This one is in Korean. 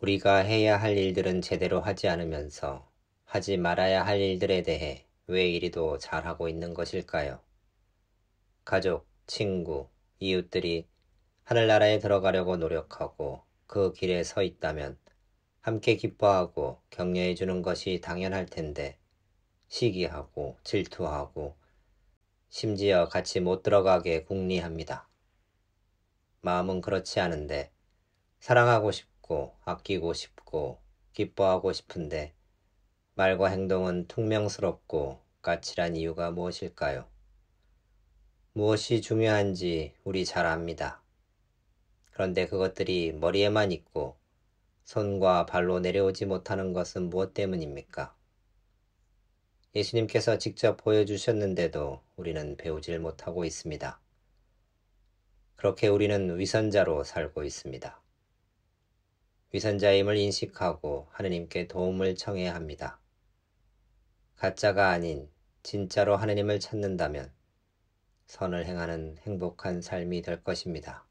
우리가 해야 할 일들은 제대로 하지 않으면서 하지 말아야 할 일들에 대해 왜 이리도 잘하고 있는 것일까요? 가족, 친구, 이웃들이 하늘나라에 들어가려고 노력하고 그 길에 서 있다면 함께 기뻐하고 격려해 주는 것이 당연할 텐데 시기하고 질투하고 심지어 같이 못 들어가게 궁리합니다. 마음은 그렇지 않은데 사랑하고 싶고 싶고 아끼고 싶고 기뻐하고 싶은데 말과 행동은 퉁명스럽고 까칠한 이유가 무엇일까요? 무엇이 중요한지 우리 잘 압니다. 그런데 그것들이 머리에만 있고 손과 발로 내려오지 못하는 것은 무엇 때문입니까? 예수님께서 직접 보여주셨는데도 우리는 배우질 못하고 있습니다. 그렇게 우리는 위선자로 살고 있습니다. 위선자임을 인식하고 하느님께 도움을 청해야 합니다. 가짜가 아닌 진짜로 하느님을 찾는다면 선을 행하는 행복한 삶이 될 것입니다.